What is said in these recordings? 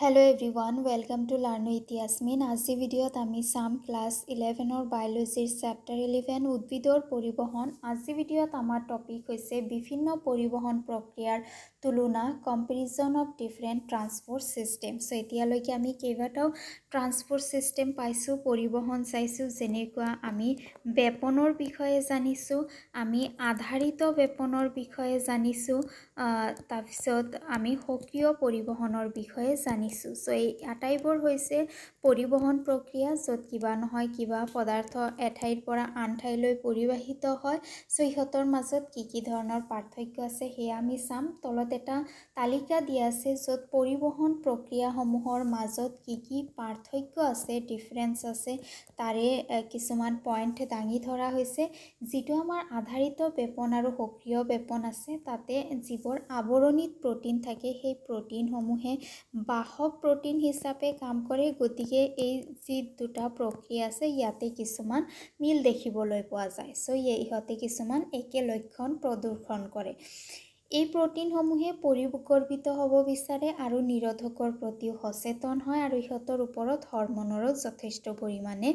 hello' everyone welcome to learn with Yasmin আজি ভিডিঅ'ত আমি চাম ক্লাছ ইলেভেনৰ বায়'লজিৰ চেপ্টাৰ ইলেভেন উদ্ভিদৰ পৰিবহণ আজি ভিডিঅ'ত আমাৰ টপিক হৈছে বিভিন্ন পৰিবহণ প্ৰক্ৰিয়াৰ তুলনা comparison of different transport system so' এতিয়ালৈকে আমি কেইবাটাও ট্ৰান্সপৰ্ট ছিষ্টেম পাইছোঁ পৰিবহণ চাইছোঁ যেনেকুৱা আমি বেপনৰ বিষয়ে জানিছোঁ আমি আধাৰিত বেপনৰ বিষয়ে জানিছোঁ তাৰপিছত আমি সক্ৰিয় পৰিবহণৰ বিষয়ে জানিছোঁ চ' এই আটাইবোৰ হৈছে পৰিবহণ প্ৰক্ৰিয়া য'ত কিবা নহয় কিবা পদাৰ্থ এঠাইৰ পৰা আন ঠাইলৈ পৰিবাহিত হয় চ' ইহঁতৰ মাজত কি কি ধৰণৰ পাৰ্থক্য আছে সেয়া আমি চাম তলতে এটা তালিকা দিয়া আছে য'ত পৰিবহণ প্ৰক্ৰিয়াসমূহৰ মাজত কি কি পাৰ্থক্য আছে ডিফাৰেঞ্চ আছে তাৰে কিছুমান পইণ্ট দাঙি ধৰা হৈছে যিটো আমাৰ আধাৰিত বেপন আৰু সক্ৰিয় বেপন আছে তাতে যিবোৰ আৱৰণিত প্ৰটিন থাকে সেই প্ৰটিনসমূহে বাহক প্ৰটিন হিচাপে কাম কৰে গতিকে এই যি দুটা প্ৰক্ৰিয়া আছে ইয়াতে কিছুমান মিল দেখিবলৈ পোৱা যায় চ' ইহঁতে কিছুমান একে লক্ষণ প্ৰদৰ্শন কৰে এই প্ৰটিনসমূহে পৰিগৰ্ভিত হ'ব বিচাৰে আৰু নিৰোধকৰ প্ৰতিও সচেতন হয় আৰু ইহঁতৰ ওপৰত হৰ্মনৰো যথেষ্ট পৰিমাণে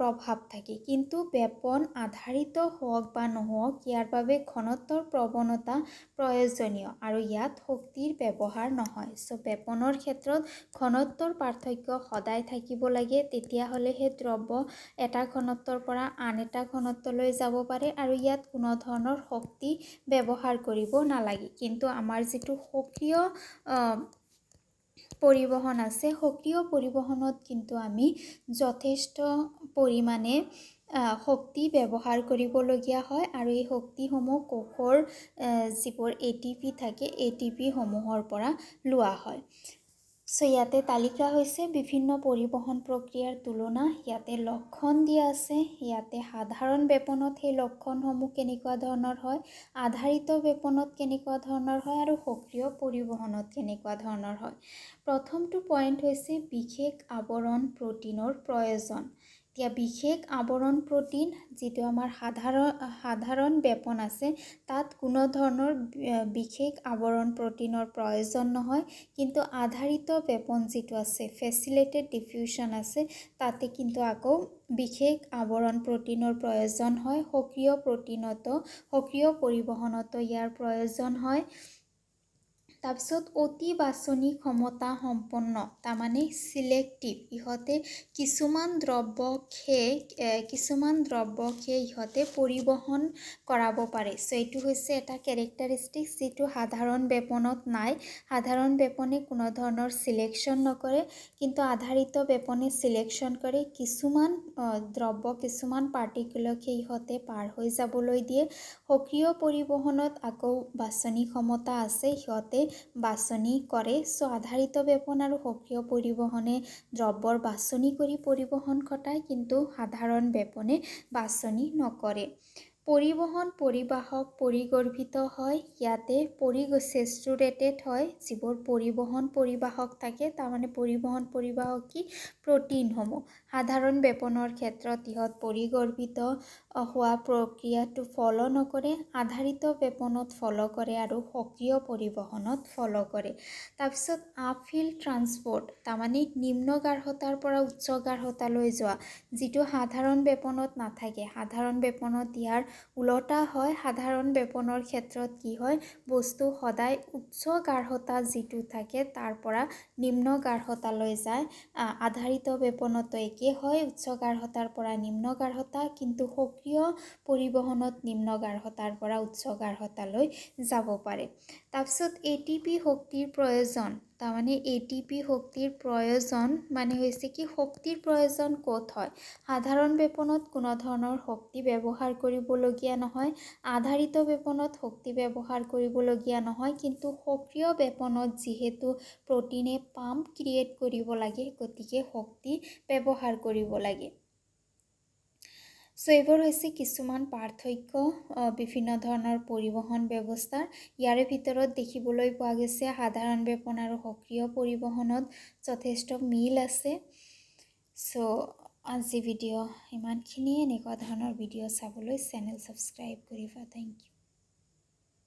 প্ৰভাৱ থাকে কিন্তু বেপন আধাৰিত হওক বা নহওক ইয়াৰ বাবে ঘনত্বৰ প্ৰৱণতা প্ৰয়োজনীয় আৰু ইয়াত শক্তিৰ ব্যৱহাৰ নহয় চ' বেপনৰ ক্ষেত্ৰত ঘনত্বৰ পাৰ্থক্য সদায় থাকিব লাগে তেতিয়াহ'লেহে দ্ৰব্য এটা ঘনত্বৰ পৰা আন এটা ঘনত্বলৈ যাব পাৰে আৰু ইয়াত কোনো ধৰণৰ শক্তি ব্যৱহাৰ কৰিব নালাগে কিন্তু আমাৰ যিটো সক্ৰিয় পৰিবহণ আছে সক্ৰিয় পৰিবহণত কিন্তু আমি যথেষ্ট পৰিমাণে শক্তি ব্যৱহাৰ কৰিবলগীয়া হয় আৰু এই শক্তিসমূহ কোষৰ যিবোৰ এ টি পি থাকে এ টি পিসমূহৰ পৰা লোৱা হয় চ' ইয়াতে তালিকা হৈছে বিভিন্ন পৰিবহণ প্ৰক্ৰিয়াৰ তুলনা ইয়াতে লক্ষণ দিয়া আছে ইয়াতে সাধাৰণ বেপনত সেই লক্ষণসমূহ কেনেকুৱা ধৰণৰ হয় আধাৰিত বেপনত কেনেকুৱা ধৰণৰ হয় আৰু সক্ৰিয় পৰিবহণত কেনেকুৱা ধৰণৰ হয় প্ৰথমটো পইণ্ট হৈছে বিশেষ আৱৰণ প্ৰটিনৰ প্ৰয়োজন এতিয়া বিশেষ আৱৰণ প্ৰটিন যিটো আমাৰ সাধাৰণ সাধাৰণ বেপন আছে তাত কোনো ধৰণৰ বিশেষ আৱৰণ প্ৰটিনৰ প্ৰয়োজন নহয় কিন্তু আধাৰিত বেপন যিটো আছে ফেচিলেটেড ডিফিউশ্যন আছে তাতে কিন্তু আকৌ বিশেষ আৱৰণ প্ৰটিনৰ প্ৰয়োজন হয় সক্ৰিয় প্ৰটিনতো সক্ৰিয় পৰিবহণতো ইয়াৰ প্ৰয়োজন হয় তাৰপিছত অতি বাছনি ক্ষমতা সম্পন্ন তাৰমানে ছিলেক্টিভ ইহঁতে কিছুমান দ্ৰব্যকহে কিছুমান দ্ৰব্যকহে ইহঁতে পৰিবহণ কৰাব পাৰে চ' এইটো হৈছে এটা কেৰেক্টাৰিষ্টিক যিটো সাধাৰণ বেপনত নাই সাধাৰণ বেপনে কোনো ধৰণৰ ছিলেকশ্যন নকৰে কিন্তু আধাৰিত বেপনে ছিলেকশ্যন কৰে কিছুমান দ্ৰব্য কিছুমান পাৰ্টিকুলাৰকহে ইহঁতে পাৰ হৈ যাবলৈ দিয়ে সক্ৰিয় পৰিবহণত আকৌ বাছনি ক্ষমতা আছে সিহঁতে বাছনি কৰে স্ব আধাৰিত বিপণন আৰু সক্ৰিয় পৰিবহণে দ্ৰব্যৰ বাছনি কৰি পৰিবহণ ঘটায় কিন্তু সাধাৰণ বেপনে বাছনি নকৰে পৰিবহণ পৰিবাহক পৰিগৰ্ভিত হয় ইয়াতে পৰি চেচুৰেটেড হয় যিবোৰ পৰিবহণ পৰিবাহক থাকে তাৰমানে পৰিবহণ পৰিবাহক কি প্ৰটিনসমূহ সাধাৰণ বেপনৰ ক্ষেত্ৰত ইহঁত পৰিগৰ্ভিত হোৱা প্ৰক্ৰিয়াটো ফল' নকৰে আধাৰিত বেপনত ফল' কৰে আৰু সক্ৰিয় পৰিবহণত ফল' কৰে তাৰপিছত আফিল ট্ৰান্সপৰ্ট তাৰমানে নিম্ন গাঢ়তাৰ পৰা উচ্চ গাঢ়তালৈ যোৱা যিটো সাধাৰণ বেপনত নাথাকে সাধাৰণ বেপনত ইয়াৰ ওলোটা হয় সাধাৰণ বেপনৰ ক্ষেত্ৰত কি হয় বস্তু সদায় উচ্চ গাঢ়তা যিটো থাকে তাৰ পৰা নিম্ন গাঢ়তালৈ যায় আধাৰিত বেপনতো একে হয় উচ্চ গাঢ়তাৰ পৰা নিম্ন গাঢ়তা কিন্তু সক্ৰিয় পৰিবহণত নিম্ন গাঢ়তাৰ পৰা উচ্চ গাঢ়তালৈ যাব পাৰে তাৰপিছত এ টি পি শক্তিৰ প্ৰয়োজন তাৰমানে এ টি পি শক্তিৰ প্ৰয়োজন মানে হৈছে কি শক্তিৰ প্ৰয়োজন ক'ত হয় সাধাৰণ বেপনত কোনো ধৰণৰ শক্তি ব্যৱহাৰ কৰিবলগীয়া নহয় আধাৰিত বেপনত শক্তি ব্যৱহাৰ কৰিবলগীয়া নহয় কিন্তু সক্ৰিয় বেপনত যিহেতু প্ৰটিনে পাম্প ক্ৰিয়েট কৰিব লাগে গতিকে শক্তি ব্যৱহাৰ কৰিব লাগে চ' এইবোৰ হৈছে কিছুমান পাৰ্থক্য বিভিন্ন ধৰণৰ পৰিবহণ ব্যৱস্থাৰ ইয়াৰে ভিতৰত দেখিবলৈ পোৱা গৈছে সাধাৰণ বেপন আৰু সক্ৰিয় পৰিবহণত যথেষ্ট মিল আছে চ' আজি ভিডিঅ' ইমানখিনিয়ে এনেকুৱা ধৰণৰ ভিডিঅ' চাবলৈ চেনেল ছাবস্ক্ৰাইব কৰিবা থেংক ইউ